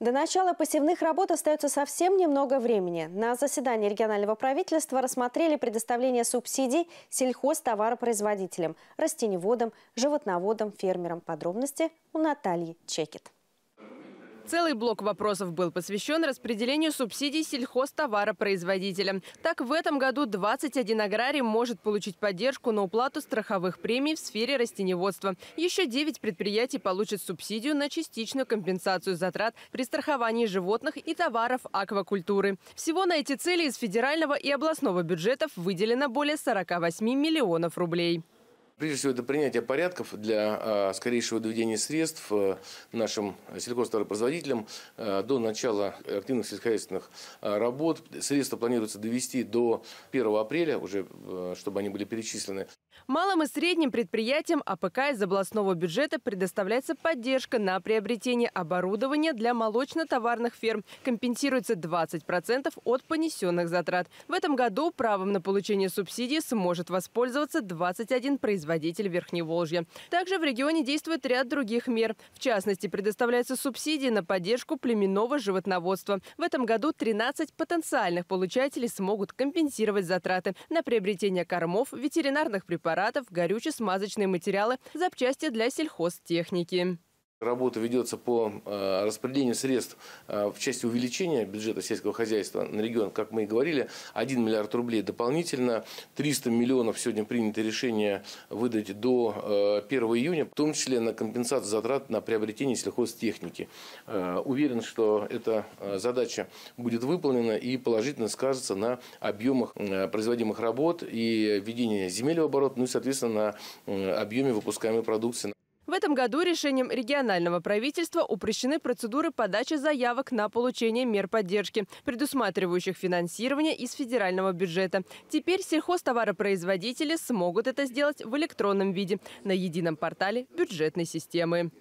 До начала посевных работ остается совсем немного времени. На заседании регионального правительства рассмотрели предоставление субсидий сельхозтоваропроизводителям, растеневодам, животноводам, фермерам. Подробности у Натальи Чекет. Целый блок вопросов был посвящен распределению субсидий сельхозтоваропроизводителям. Так, в этом году 21 аграрий может получить поддержку на уплату страховых премий в сфере растеневодства. Еще 9 предприятий получат субсидию на частичную компенсацию затрат при страховании животных и товаров аквакультуры. Всего на эти цели из федерального и областного бюджетов выделено более 48 миллионов рублей. Прежде всего, это принятие порядков для а, скорейшего доведения средств э, нашим сельхозтоваропроизводителям э, до начала активных сельскохозяйственных а, работ. Средства планируется довести до 1 апреля, уже э, чтобы они были перечислены. Малым и средним предприятиям АПК из областного бюджета предоставляется поддержка на приобретение оборудования для молочно-товарных ферм. Компенсируется 20% от понесенных затрат. В этом году правом на получение субсидии сможет воспользоваться 21 производитель Верхневолжья. Также в регионе действует ряд других мер. В частности, предоставляются субсидии на поддержку племенного животноводства. В этом году 13 потенциальных получателей смогут компенсировать затраты на приобретение кормов, ветеринарных препаратов, препаратов, горюче-смазочные материалы, запчасти для сельхозтехники. Работа ведется по э, распределению средств э, в части увеличения бюджета сельского хозяйства на регион, как мы и говорили, 1 миллиард рублей дополнительно, 300 миллионов сегодня принято решение выдать до 1 э, июня, в том числе на компенсацию затрат на приобретение сельхозтехники. Уверен, что эта задача будет выполнена и положительно скажется на объемах производимых работ и введение земель в оборот, ну и, соответственно, на объеме выпускаемой продукции. В этом году решением регионального правительства упрощены процедуры подачи заявок на получение мер поддержки, предусматривающих финансирование из федерального бюджета. Теперь сельхозтоваропроизводители смогут это сделать в электронном виде на едином портале бюджетной системы.